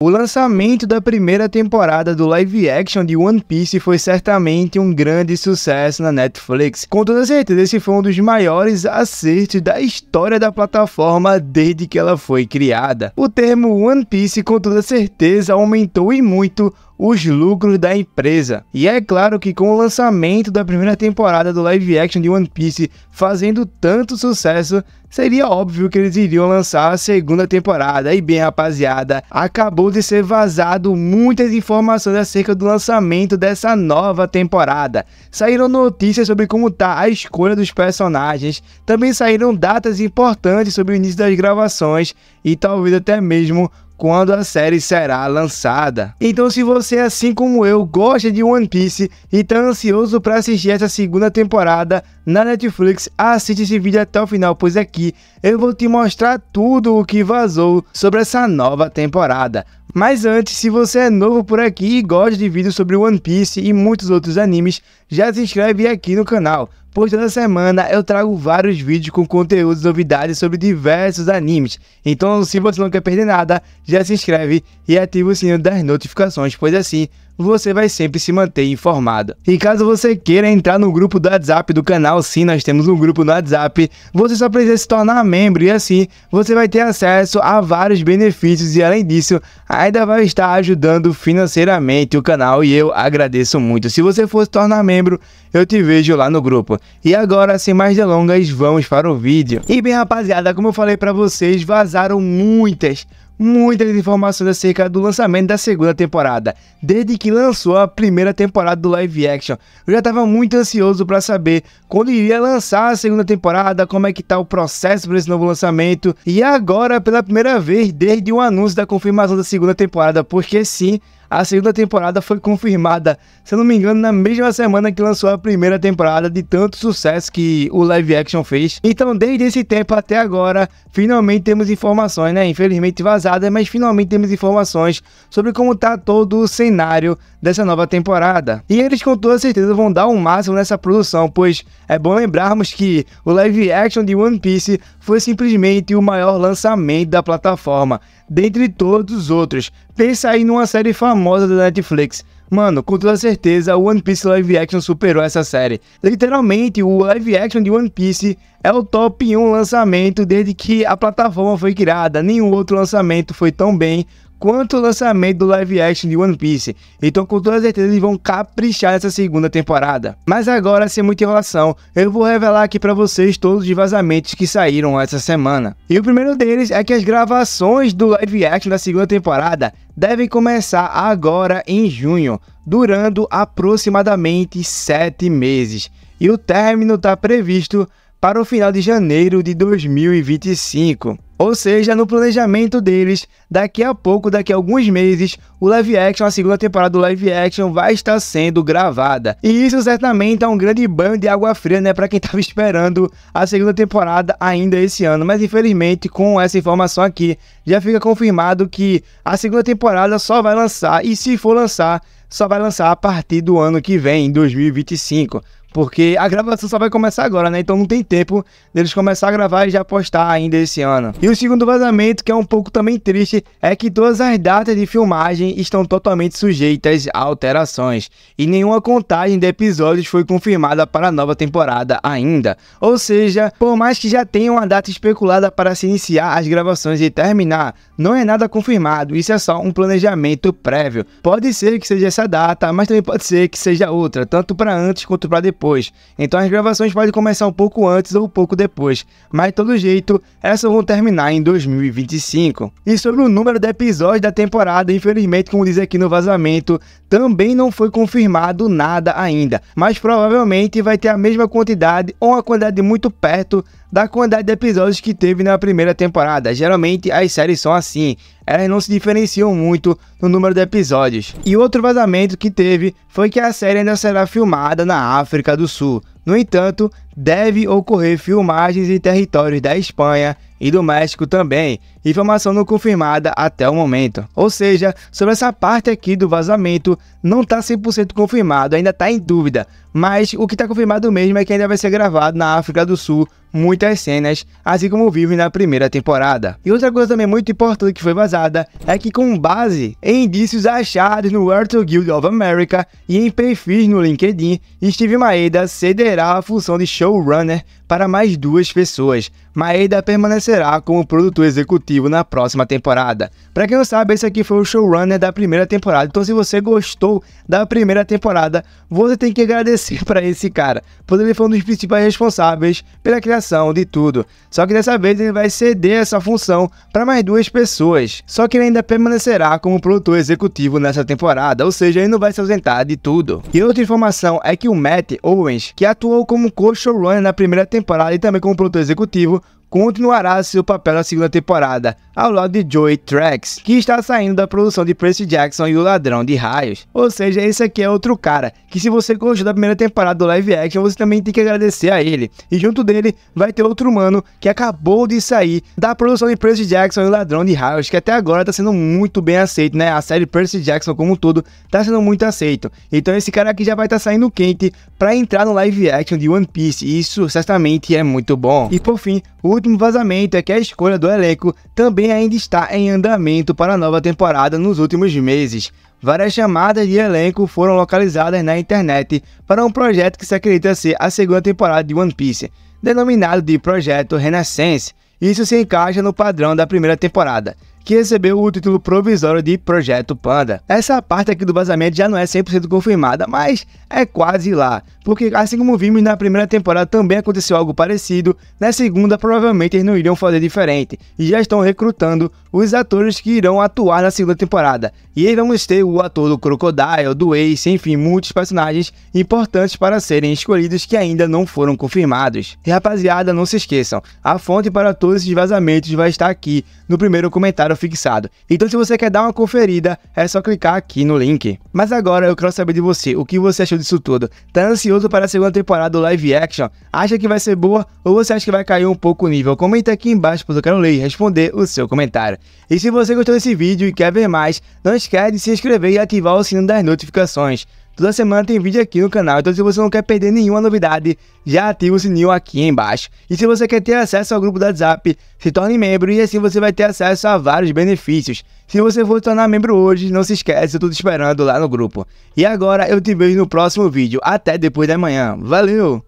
O lançamento da primeira temporada do live action de One Piece foi certamente um grande sucesso na Netflix. Com toda certeza, esse foi um dos maiores acertos da história da plataforma desde que ela foi criada. O termo One Piece, com toda certeza, aumentou e muito os lucros da empresa. E é claro que com o lançamento da primeira temporada do live action de One Piece fazendo tanto sucesso, seria óbvio que eles iriam lançar a segunda temporada. E bem, rapaziada, acabou de ser vazado muitas informações acerca do lançamento dessa nova temporada. Saíram notícias sobre como tá a escolha dos personagens, também saíram datas importantes sobre o início das gravações e talvez até mesmo quando a série será lançada. Então, se você, assim como eu, gosta de One Piece e está ansioso para assistir essa segunda temporada na Netflix, assiste esse vídeo até o final, pois aqui eu vou te mostrar tudo o que vazou sobre essa nova temporada. Mas antes, se você é novo por aqui e gosta de vídeos sobre One Piece e muitos outros animes, já se inscreve aqui no canal, pois toda semana eu trago vários vídeos com conteúdos novidades sobre diversos animes. Então, se você não quer perder nada, já se inscreve e ativa o sininho das notificações, pois assim você vai sempre se manter informado. E caso você queira entrar no grupo do WhatsApp do canal, sim, nós temos um grupo no WhatsApp, você só precisa se tornar membro e assim você vai ter acesso a vários benefícios e além disso, ainda vai estar ajudando financeiramente o canal e eu agradeço muito. Se você for se tornar membro, setembro, eu te vejo lá no grupo. E agora, sem mais delongas, vamos para o vídeo. E bem rapaziada, como eu falei para vocês, vazaram muitas, muitas informações acerca do lançamento da segunda temporada, desde que lançou a primeira temporada do live action. Eu já estava muito ansioso para saber quando iria lançar a segunda temporada, como é que tá o processo para esse novo lançamento. E agora, pela primeira vez desde o anúncio da confirmação da segunda temporada, porque sim, a segunda temporada foi confirmada, se não me engano, na mesma semana que lançou a primeira temporada de tanto sucesso que o live action fez. Então, desde esse tempo até agora, finalmente temos informações, né? Infelizmente vazadas, mas finalmente temos informações sobre como tá todo o cenário dessa nova temporada. E eles com toda certeza vão dar o um máximo nessa produção, pois é bom lembrarmos que o live action de One Piece foi simplesmente o maior lançamento da plataforma dentre todos os outros. Pensa aí numa série famosa da Netflix. Mano, com toda certeza, One Piece Live Action superou essa série. Literalmente, o live action de One Piece é o top 1 lançamento desde que a plataforma foi criada. Nenhum outro lançamento foi tão bem quanto o lançamento do live action de One Piece, então com toda certeza eles vão caprichar nessa segunda temporada. Mas agora, sem muita enrolação, eu vou revelar aqui para vocês todos os vazamentos que saíram essa semana. E o primeiro deles é que as gravações do live action da segunda temporada devem começar agora em junho, durando aproximadamente 7 meses. E o término está previsto para o final de janeiro de 2025. Ou seja, no planejamento deles, daqui a pouco, daqui a alguns meses, o live action, a segunda temporada do live action vai estar sendo gravada. E isso certamente é um grande banho de água fria, né, para quem estava esperando a segunda temporada ainda esse ano. Mas infelizmente, com essa informação aqui, já fica confirmado que a segunda temporada só vai lançar e se for lançar, só vai lançar a partir do ano que vem, em 2025. Porque a gravação só vai começar agora, né? Então não tem tempo deles começar a gravar e já postar ainda esse ano. E o segundo vazamento, que é um pouco também triste, é que todas as datas de filmagem estão totalmente sujeitas a alterações. E nenhuma contagem de episódios foi confirmada para a nova temporada ainda. Ou seja, por mais que já tenha uma data especulada para se iniciar as gravações e terminar, não é nada confirmado. Isso é só um planejamento prévio. Pode ser que seja essa data, mas também pode ser que seja outra, tanto para antes quanto para depois depois. Então as gravações podem começar um pouco antes ou um pouco depois, mas de todo jeito, essas vão terminar em 2025. E sobre o número de episódios da temporada, infelizmente, como diz aqui no vazamento, também não foi confirmado nada ainda, mas provavelmente vai ter a mesma quantidade ou uma quantidade muito perto da quantidade de episódios que teve na primeira temporada. Geralmente as séries são assim, elas não se diferenciam muito no número de episódios. E outro vazamento que teve foi que a série ainda será filmada na África do Sul. No entanto, deve ocorrer filmagens em territórios da Espanha e do México também, informação não confirmada até o momento. Ou seja, sobre essa parte aqui do vazamento, não está 100% confirmado, ainda está em dúvida, mas o que está confirmado mesmo é que ainda vai ser gravado na África do Sul muitas cenas, assim como vimos na primeira temporada. E outra coisa também muito importante que foi vazada é que com base em indícios achados no Arthur Guild of America e em perfis no LinkedIn, Steve Maeda cederá a função de showrunner para mais duas pessoas. Maeda permanecerá como produtor executivo na próxima temporada. Para quem não sabe, esse aqui foi o showrunner da primeira temporada. Então, se você gostou da primeira temporada, você tem que agradecer para esse cara, pois ele foi um dos principais responsáveis pela criação de tudo. Só que dessa vez ele vai ceder essa função para mais duas pessoas. Só que ele ainda permanecerá como produtor executivo nessa temporada, ou seja, ele não vai se ausentar de tudo. E outra informação é que o Matt Owens, que atuou como co-showrunner na primeira temporada, temporada e também como produtor executivo, continuará seu papel na segunda temporada, ao lado de Joey Trax, que está saindo da produção de Percy Jackson e O Ladrão de Raios. Ou seja, esse aqui é outro cara, que se você gostou da primeira temporada do live action, você também tem que agradecer a ele. E junto dele vai ter outro humano que acabou de sair da produção de Percy Jackson e O Ladrão de Raios, que até agora está sendo muito bem aceito, né? A série Percy Jackson como um todo está sendo muito aceito. Então esse cara aqui já vai estar tá saindo quente para entrar no live action de One Piece, e isso certamente é muito bom. E por fim, o último vazamento é que a escolha do elenco também ainda está em andamento para a nova temporada nos últimos meses. Várias chamadas de elenco foram localizadas na internet para um projeto que se acredita ser a segunda temporada de One Piece, denominado de Projeto Renaissance. Isso se encaixa no padrão da primeira temporada que recebeu o título provisório de Projeto Panda. Essa parte aqui do vazamento já não é 100% confirmada, mas é quase lá, porque assim como vimos na primeira temporada também aconteceu algo parecido, na segunda provavelmente eles não iriam fazer diferente, e já estão recrutando os atores que irão atuar na segunda temporada. E aí vamos ter o ator do Crocodile, do Ace, enfim, muitos personagens importantes para serem escolhidos que ainda não foram confirmados. E rapaziada, não se esqueçam, a fonte para todos esses vazamentos vai estar aqui no primeiro comentário fixado. Então se você quer dar uma conferida, é só clicar aqui no link. Mas agora eu quero saber de você, o que você achou disso tudo? Tá ansioso para a segunda temporada do live action? Acha que vai ser boa ou você acha que vai cair um pouco o nível? Comenta aqui embaixo, pois eu quero ler e responder o seu comentário. E se você gostou desse vídeo e quer ver mais, não esquece de se inscrever e ativar o sino das notificações. Toda semana tem vídeo aqui no canal, então se você não quer perder nenhuma novidade, já ativa o sininho aqui embaixo. E se você quer ter acesso ao grupo do WhatsApp, se torne membro e assim você vai ter acesso a vários benefícios. Se você for se tornar membro hoje, não se esquece, eu tô te esperando lá no grupo. E agora eu te vejo no próximo vídeo, até depois da manhã. Valeu!